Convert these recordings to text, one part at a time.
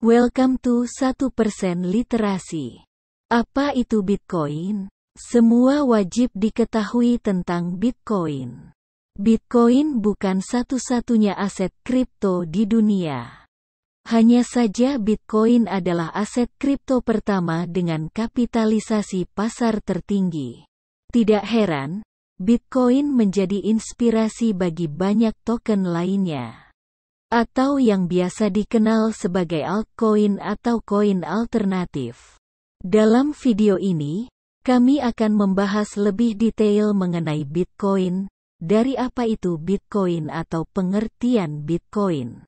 Welcome to satu persen Literasi. Apa itu Bitcoin? Semua wajib diketahui tentang Bitcoin. Bitcoin bukan satu-satunya aset kripto di dunia. Hanya saja Bitcoin adalah aset kripto pertama dengan kapitalisasi pasar tertinggi. Tidak heran, Bitcoin menjadi inspirasi bagi banyak token lainnya atau yang biasa dikenal sebagai altcoin atau koin alternatif. Dalam video ini, kami akan membahas lebih detail mengenai Bitcoin, dari apa itu Bitcoin atau pengertian Bitcoin.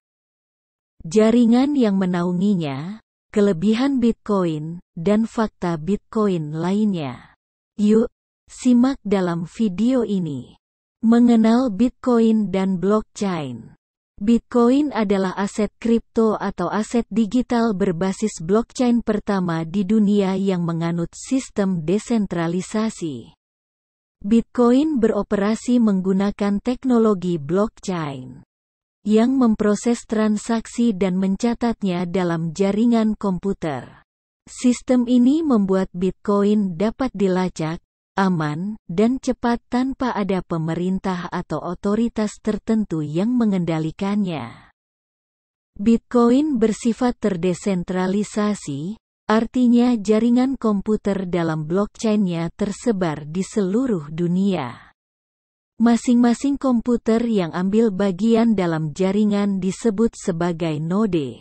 Jaringan yang menaunginya, kelebihan Bitcoin, dan fakta Bitcoin lainnya. Yuk, simak dalam video ini. Mengenal Bitcoin dan blockchain. Bitcoin adalah aset kripto atau aset digital berbasis blockchain pertama di dunia yang menganut sistem desentralisasi. Bitcoin beroperasi menggunakan teknologi blockchain yang memproses transaksi dan mencatatnya dalam jaringan komputer. Sistem ini membuat Bitcoin dapat dilacak, aman, dan cepat tanpa ada pemerintah atau otoritas tertentu yang mengendalikannya. Bitcoin bersifat terdesentralisasi, artinya jaringan komputer dalam blockchain-nya tersebar di seluruh dunia. Masing-masing komputer yang ambil bagian dalam jaringan disebut sebagai node.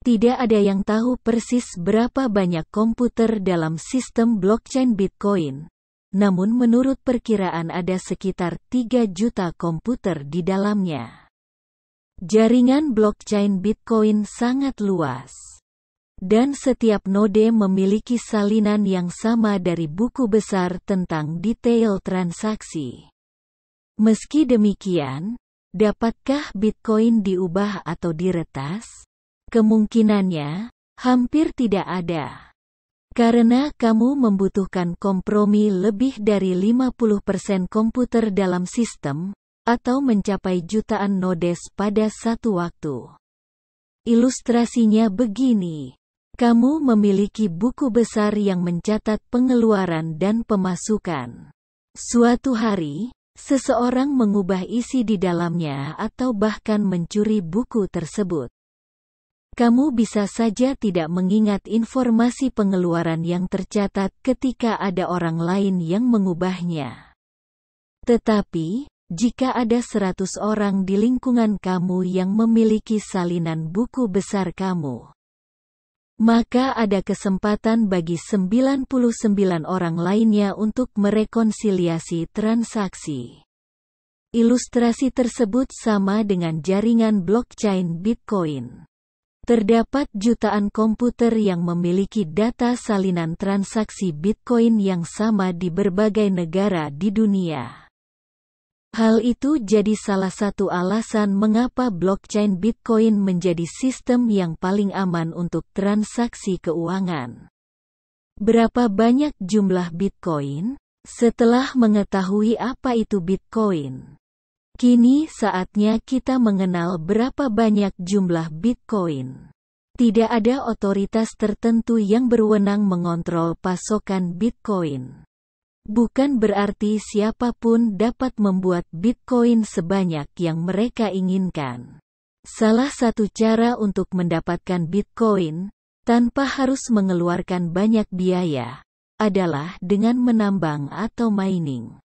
Tidak ada yang tahu persis berapa banyak komputer dalam sistem blockchain Bitcoin, namun menurut perkiraan ada sekitar 3 juta komputer di dalamnya. Jaringan blockchain Bitcoin sangat luas. Dan setiap node memiliki salinan yang sama dari buku besar tentang detail transaksi. Meski demikian, dapatkah Bitcoin diubah atau diretas? Kemungkinannya, hampir tidak ada. Karena kamu membutuhkan kompromi lebih dari 50% komputer dalam sistem, atau mencapai jutaan nodes pada satu waktu. Ilustrasinya begini. Kamu memiliki buku besar yang mencatat pengeluaran dan pemasukan. Suatu hari, seseorang mengubah isi di dalamnya atau bahkan mencuri buku tersebut. Kamu bisa saja tidak mengingat informasi pengeluaran yang tercatat ketika ada orang lain yang mengubahnya. Tetapi, jika ada seratus orang di lingkungan kamu yang memiliki salinan buku besar kamu, maka ada kesempatan bagi 99 orang lainnya untuk merekonsiliasi transaksi. Ilustrasi tersebut sama dengan jaringan blockchain Bitcoin. Terdapat jutaan komputer yang memiliki data salinan transaksi Bitcoin yang sama di berbagai negara di dunia. Hal itu jadi salah satu alasan mengapa blockchain Bitcoin menjadi sistem yang paling aman untuk transaksi keuangan. Berapa banyak jumlah Bitcoin? Setelah mengetahui apa itu Bitcoin, Kini saatnya kita mengenal berapa banyak jumlah Bitcoin. Tidak ada otoritas tertentu yang berwenang mengontrol pasokan Bitcoin. Bukan berarti siapapun dapat membuat Bitcoin sebanyak yang mereka inginkan. Salah satu cara untuk mendapatkan Bitcoin, tanpa harus mengeluarkan banyak biaya, adalah dengan menambang atau mining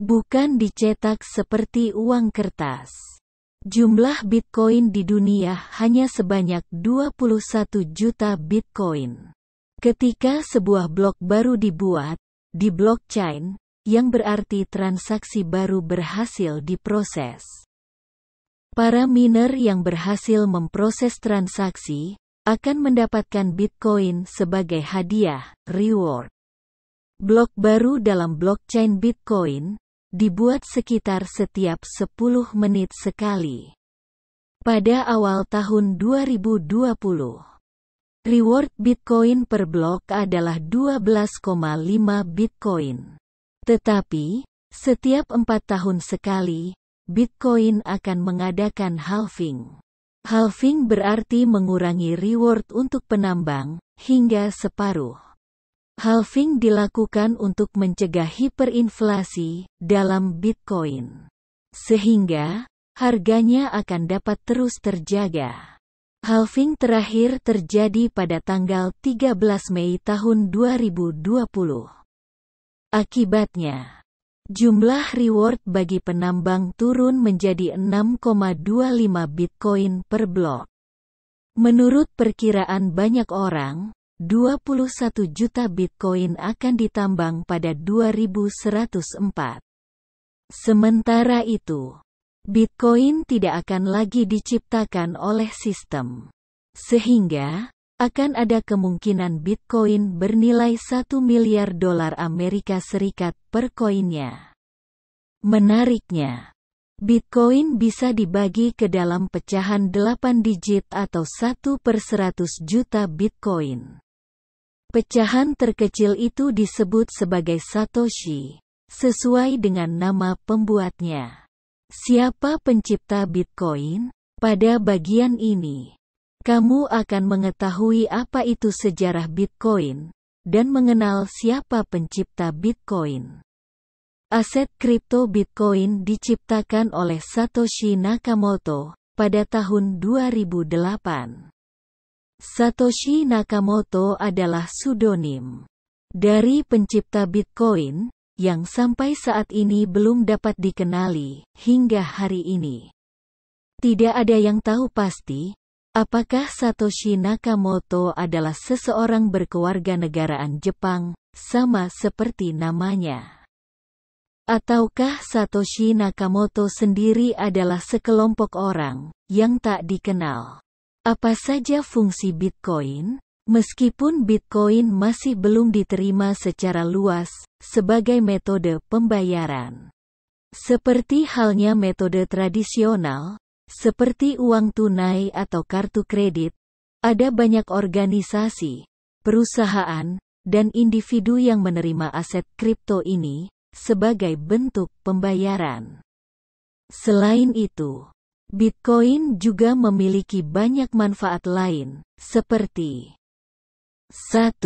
bukan dicetak seperti uang kertas. Jumlah Bitcoin di dunia hanya sebanyak 21 juta Bitcoin. Ketika sebuah blok baru dibuat, di blockchain, yang berarti transaksi baru berhasil diproses. Para miner yang berhasil memproses transaksi, akan mendapatkan Bitcoin sebagai hadiah, reward. Blok baru dalam blockchain Bitcoin, dibuat sekitar setiap 10 menit sekali. Pada awal tahun 2020, reward Bitcoin per blok adalah 12,5 Bitcoin. Tetapi, setiap empat tahun sekali, Bitcoin akan mengadakan halving. Halving berarti mengurangi reward untuk penambang hingga separuh. Halving dilakukan untuk mencegah hiperinflasi dalam Bitcoin, sehingga harganya akan dapat terus terjaga. Halving terakhir terjadi pada tanggal 13 Mei tahun 2020. Akibatnya, jumlah reward bagi penambang turun menjadi 6,25 Bitcoin per blok. Menurut perkiraan banyak orang, 21 juta Bitcoin akan ditambang pada 2104. Sementara itu, Bitcoin tidak akan lagi diciptakan oleh sistem. Sehingga, akan ada kemungkinan Bitcoin bernilai 1 miliar dolar Amerika Serikat per koinnya. Menariknya, Bitcoin bisa dibagi ke dalam pecahan 8 digit atau 1 per 100 juta Bitcoin. Pecahan terkecil itu disebut sebagai Satoshi, sesuai dengan nama pembuatnya. Siapa pencipta Bitcoin? Pada bagian ini, kamu akan mengetahui apa itu sejarah Bitcoin dan mengenal siapa pencipta Bitcoin. Aset kripto Bitcoin diciptakan oleh Satoshi Nakamoto pada tahun 2008. Satoshi Nakamoto adalah pseudonim dari pencipta Bitcoin, yang sampai saat ini belum dapat dikenali, hingga hari ini. Tidak ada yang tahu pasti, apakah Satoshi Nakamoto adalah seseorang berkeluarga negaraan Jepang, sama seperti namanya. Ataukah Satoshi Nakamoto sendiri adalah sekelompok orang, yang tak dikenal. Apa saja fungsi Bitcoin? Meskipun Bitcoin masih belum diterima secara luas sebagai metode pembayaran, seperti halnya metode tradisional, seperti uang tunai atau kartu kredit, ada banyak organisasi, perusahaan, dan individu yang menerima aset kripto ini sebagai bentuk pembayaran. Selain itu, Bitcoin juga memiliki banyak manfaat lain, seperti 1.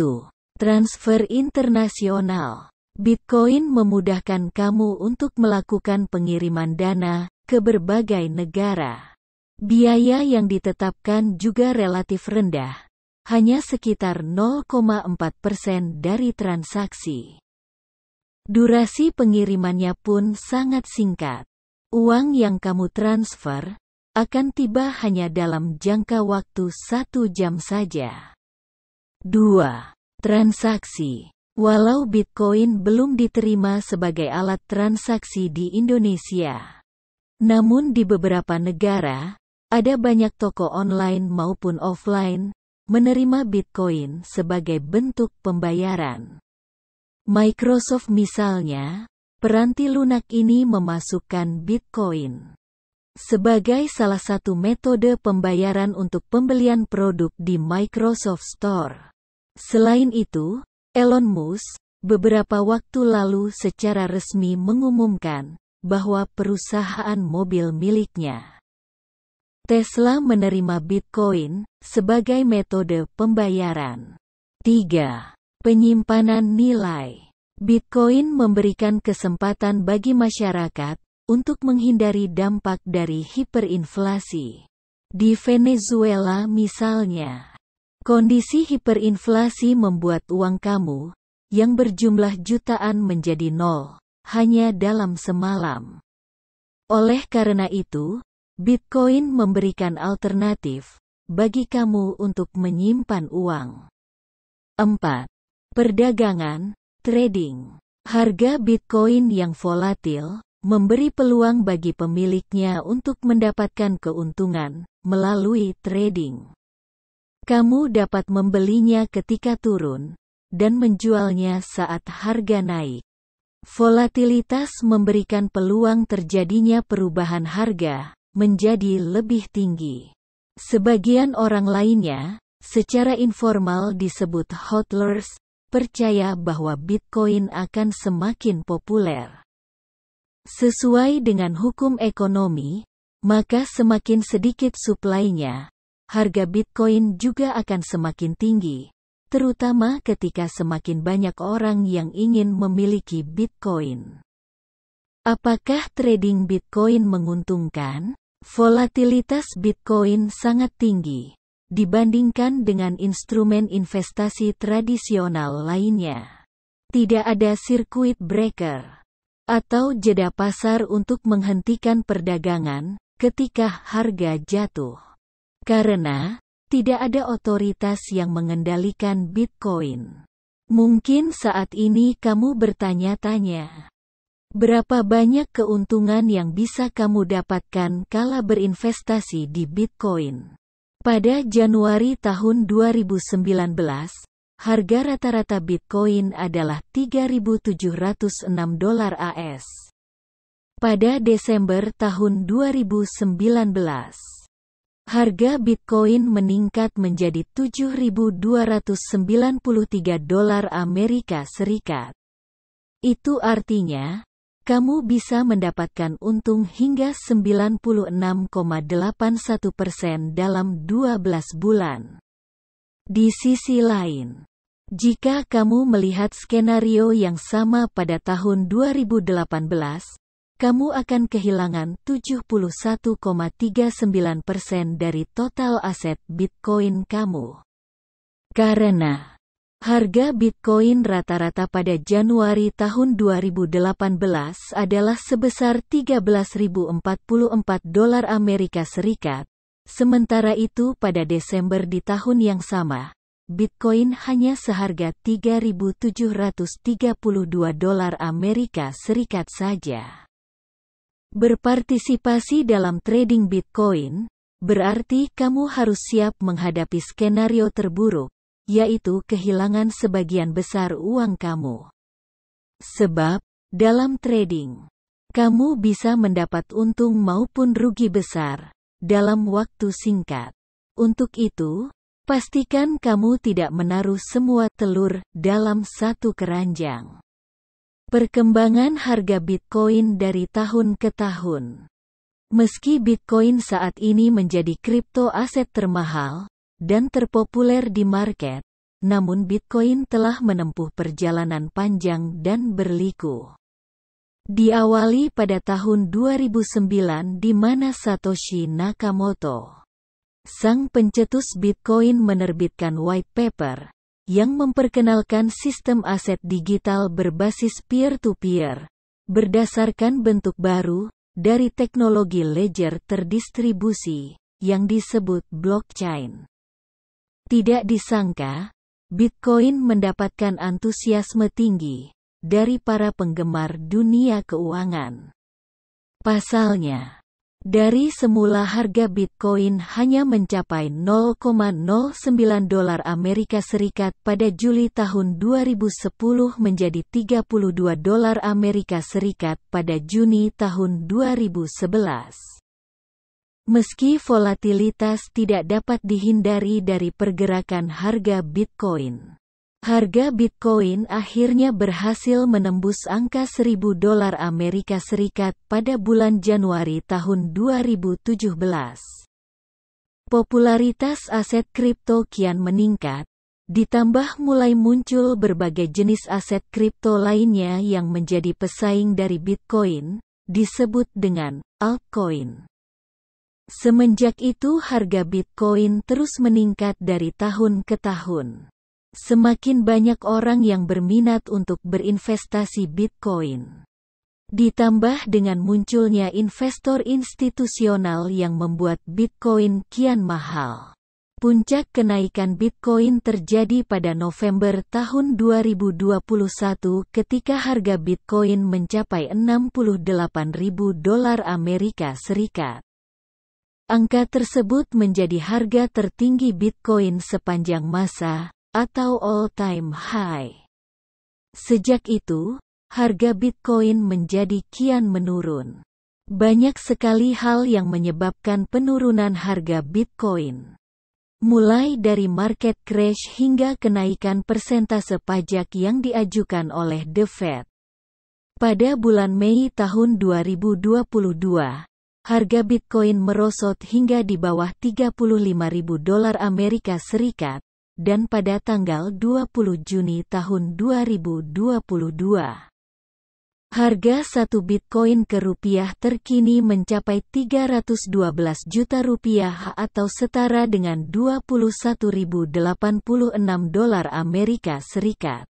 Transfer internasional. Bitcoin memudahkan kamu untuk melakukan pengiriman dana ke berbagai negara. Biaya yang ditetapkan juga relatif rendah, hanya sekitar 0,4% dari transaksi. Durasi pengirimannya pun sangat singkat. Uang yang kamu transfer akan tiba hanya dalam jangka waktu satu jam saja. 2. Transaksi Walau Bitcoin belum diterima sebagai alat transaksi di Indonesia, namun di beberapa negara, ada banyak toko online maupun offline menerima Bitcoin sebagai bentuk pembayaran. Microsoft misalnya, Peranti lunak ini memasukkan Bitcoin sebagai salah satu metode pembayaran untuk pembelian produk di Microsoft Store. Selain itu, Elon Musk beberapa waktu lalu secara resmi mengumumkan bahwa perusahaan mobil miliknya Tesla menerima Bitcoin sebagai metode pembayaran. 3. Penyimpanan nilai Bitcoin memberikan kesempatan bagi masyarakat untuk menghindari dampak dari hiperinflasi. Di Venezuela misalnya, kondisi hiperinflasi membuat uang kamu, yang berjumlah jutaan menjadi nol, hanya dalam semalam. Oleh karena itu, Bitcoin memberikan alternatif, bagi kamu untuk menyimpan uang. 4. Perdagangan, Trading Harga Bitcoin yang volatil memberi peluang bagi pemiliknya untuk mendapatkan keuntungan melalui trading. Kamu dapat membelinya ketika turun dan menjualnya saat harga naik. Volatilitas memberikan peluang terjadinya perubahan harga menjadi lebih tinggi. Sebagian orang lainnya, secara informal disebut hodlers percaya bahwa Bitcoin akan semakin populer. Sesuai dengan hukum ekonomi, maka semakin sedikit suplainya, harga Bitcoin juga akan semakin tinggi, terutama ketika semakin banyak orang yang ingin memiliki Bitcoin. Apakah trading Bitcoin menguntungkan? Volatilitas Bitcoin sangat tinggi dibandingkan dengan instrumen investasi tradisional lainnya. Tidak ada sirkuit breaker atau jeda pasar untuk menghentikan perdagangan ketika harga jatuh. Karena tidak ada otoritas yang mengendalikan Bitcoin. Mungkin saat ini kamu bertanya-tanya, berapa banyak keuntungan yang bisa kamu dapatkan kala berinvestasi di Bitcoin? Pada Januari tahun 2019, harga rata-rata Bitcoin adalah 3.706 dolar AS. Pada Desember tahun 2019, harga Bitcoin meningkat menjadi 7.293 dolar Amerika Serikat. Itu artinya, kamu bisa mendapatkan untung hingga 96,81 persen dalam 12 bulan. Di sisi lain, jika kamu melihat skenario yang sama pada tahun 2018, kamu akan kehilangan 71,39 persen dari total aset Bitcoin kamu. Karena Harga Bitcoin rata-rata pada Januari tahun 2018 adalah sebesar 13.044 dolar Amerika Serikat. Sementara itu pada Desember di tahun yang sama, Bitcoin hanya seharga 3.732 dolar Amerika Serikat saja. Berpartisipasi dalam trading Bitcoin, berarti kamu harus siap menghadapi skenario terburuk, yaitu kehilangan sebagian besar uang kamu. Sebab, dalam trading, kamu bisa mendapat untung maupun rugi besar dalam waktu singkat. Untuk itu, pastikan kamu tidak menaruh semua telur dalam satu keranjang. Perkembangan harga Bitcoin dari tahun ke tahun. Meski Bitcoin saat ini menjadi kripto aset termahal, dan terpopuler di market, namun Bitcoin telah menempuh perjalanan panjang dan berliku. Diawali pada tahun 2009 di mana Satoshi Nakamoto, sang pencetus Bitcoin menerbitkan white paper, yang memperkenalkan sistem aset digital berbasis peer-to-peer, -peer, berdasarkan bentuk baru, dari teknologi ledger terdistribusi, yang disebut blockchain. Tidak disangka, Bitcoin mendapatkan antusiasme tinggi dari para penggemar dunia keuangan. Pasalnya, dari semula harga Bitcoin hanya mencapai 0,09 dolar Amerika Serikat pada Juli tahun 2010 menjadi 32 dolar Amerika Serikat pada Juni tahun 2011. Meski volatilitas tidak dapat dihindari dari pergerakan harga Bitcoin, harga Bitcoin akhirnya berhasil menembus angka 1000 dolar Amerika Serikat pada bulan Januari tahun 2017. Popularitas aset kripto kian meningkat, ditambah mulai muncul berbagai jenis aset kripto lainnya yang menjadi pesaing dari Bitcoin, disebut dengan altcoin. Semenjak itu harga Bitcoin terus meningkat dari tahun ke tahun. Semakin banyak orang yang berminat untuk berinvestasi Bitcoin. Ditambah dengan munculnya investor institusional yang membuat Bitcoin kian mahal. Puncak kenaikan Bitcoin terjadi pada November tahun 2021 ketika harga Bitcoin mencapai 68.000 dolar Amerika Serikat. Angka tersebut menjadi harga tertinggi Bitcoin sepanjang masa, atau all-time high. Sejak itu, harga Bitcoin menjadi kian menurun. Banyak sekali hal yang menyebabkan penurunan harga Bitcoin. Mulai dari market crash hingga kenaikan persentase pajak yang diajukan oleh The Fed. Pada bulan Mei tahun 2022, harga Bitcoin merosot hingga di bawah ribu dolar Amerika Serikat, dan pada tanggal 20 Juni tahun 2022, harga satu Bitcoin ke rupiah terkini mencapai 312 juta rupiah atau setara dengan 21.086 dolar Amerika Serikat.